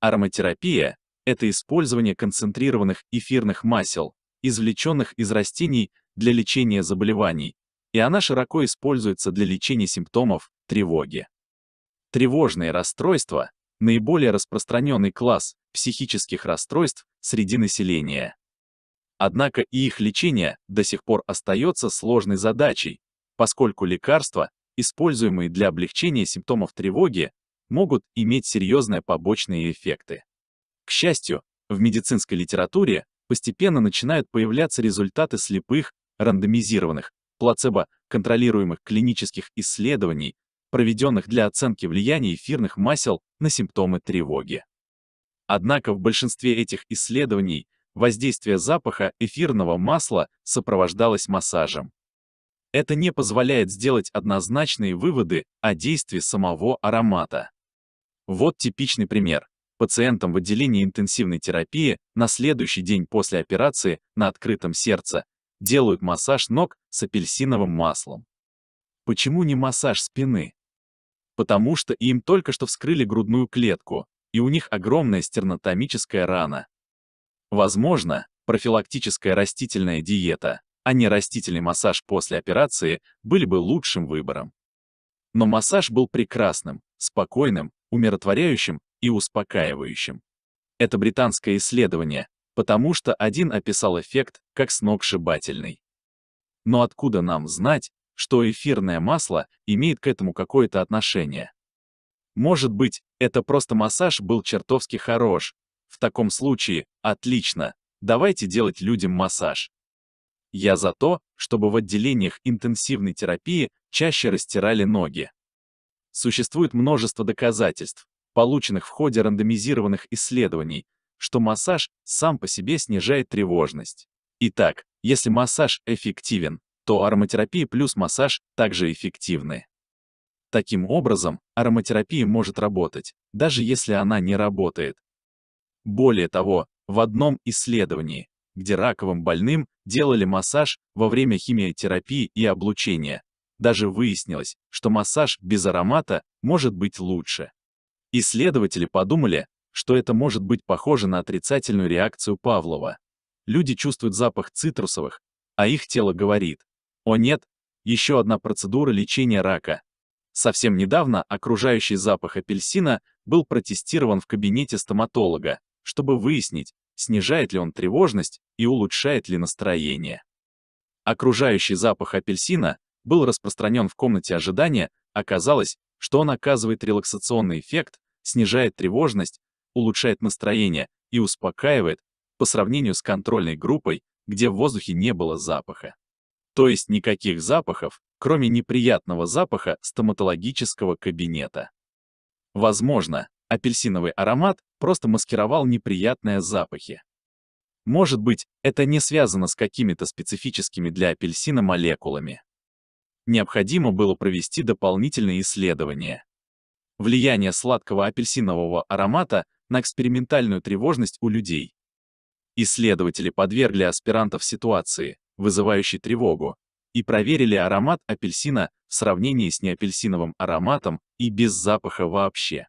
Ароматерапия – это использование концентрированных эфирных масел, извлеченных из растений для лечения заболеваний, и она широко используется для лечения симптомов тревоги. Тревожные расстройства – наиболее распространенный класс психических расстройств среди населения. Однако и их лечение до сих пор остается сложной задачей, поскольку лекарства, используемые для облегчения симптомов тревоги, могут иметь серьезные побочные эффекты. К счастью, в медицинской литературе постепенно начинают появляться результаты слепых, рандомизированных, плацебо-контролируемых клинических исследований, проведенных для оценки влияния эфирных масел на симптомы тревоги. Однако в большинстве этих исследований воздействие запаха эфирного масла сопровождалось массажем. Это не позволяет сделать однозначные выводы о действии самого аромата. Вот типичный пример. Пациентам в отделении интенсивной терапии на следующий день после операции на открытом сердце делают массаж ног с апельсиновым маслом. Почему не массаж спины? Потому что им только что вскрыли грудную клетку, и у них огромная стернотомическая рана. Возможно, профилактическая растительная диета, а не растительный массаж после операции были бы лучшим выбором. Но массаж был прекрасным, спокойным, умиротворяющим и успокаивающим. Это британское исследование, потому что один описал эффект как сногсшибательный. Но откуда нам знать, что эфирное масло имеет к этому какое-то отношение? Может быть, это просто массаж был чертовски хорош. В таком случае, отлично, давайте делать людям массаж. Я за то, чтобы в отделениях интенсивной терапии чаще растирали ноги. Существует множество доказательств, полученных в ходе рандомизированных исследований, что массаж сам по себе снижает тревожность. Итак, если массаж эффективен, то ароматерапия плюс массаж также эффективны. Таким образом, ароматерапия может работать, даже если она не работает. Более того, в одном исследовании, где раковым больным делали массаж во время химиотерапии и облучения, даже выяснилось, что массаж без аромата может быть лучше. Исследователи подумали, что это может быть похоже на отрицательную реакцию Павлова. Люди чувствуют запах цитрусовых, а их тело говорит, о нет, еще одна процедура лечения рака. Совсем недавно окружающий запах апельсина был протестирован в кабинете стоматолога, чтобы выяснить, снижает ли он тревожность и улучшает ли настроение. Окружающий запах апельсина был распространен в комнате ожидания, оказалось, что он оказывает релаксационный эффект, снижает тревожность, улучшает настроение и успокаивает по сравнению с контрольной группой, где в воздухе не было запаха. То есть никаких запахов, кроме неприятного запаха стоматологического кабинета. Возможно, апельсиновый аромат просто маскировал неприятные запахи. Может быть, это не связано с какими-то специфическими для апельсина молекулами необходимо было провести дополнительные исследования. Влияние сладкого апельсинового аромата на экспериментальную тревожность у людей. Исследователи подвергли аспирантов ситуации, вызывающей тревогу, и проверили аромат апельсина в сравнении с неапельсиновым ароматом и без запаха вообще.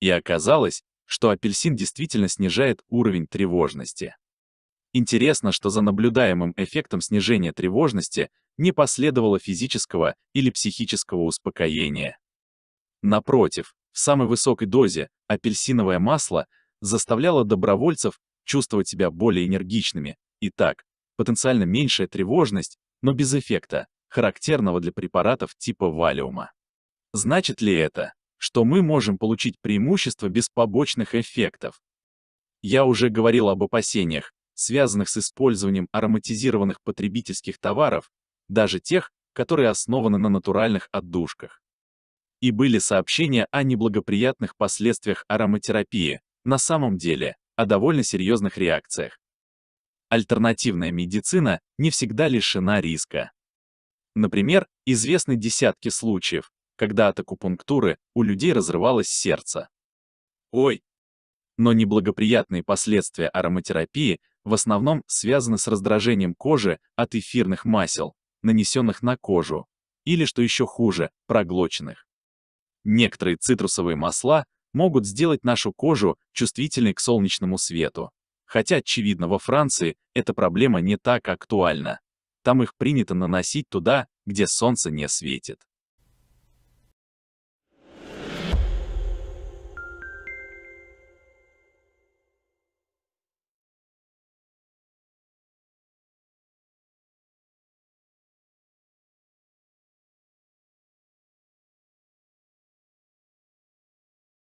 И оказалось, что апельсин действительно снижает уровень тревожности. Интересно, что за наблюдаемым эффектом снижения тревожности не последовало физического или психического успокоения. Напротив, в самой высокой дозе апельсиновое масло заставляло добровольцев чувствовать себя более энергичными. и так, потенциально меньшая тревожность, но без эффекта, характерного для препаратов типа валиума. Значит ли это, что мы можем получить преимущество без побочных эффектов? Я уже говорил об опасениях, связанных с использованием ароматизированных потребительских товаров даже тех, которые основаны на натуральных отдушках. И были сообщения о неблагоприятных последствиях ароматерапии, на самом деле, о довольно серьезных реакциях. Альтернативная медицина не всегда лишена риска. Например, известны десятки случаев, когда от акупунктуры у людей разрывалось сердце. Ой! Но неблагоприятные последствия ароматерапии в основном связаны с раздражением кожи от эфирных масел, нанесенных на кожу, или, что еще хуже, проглоченных. Некоторые цитрусовые масла могут сделать нашу кожу чувствительной к солнечному свету. Хотя, очевидно, во Франции эта проблема не так актуальна. Там их принято наносить туда, где солнце не светит.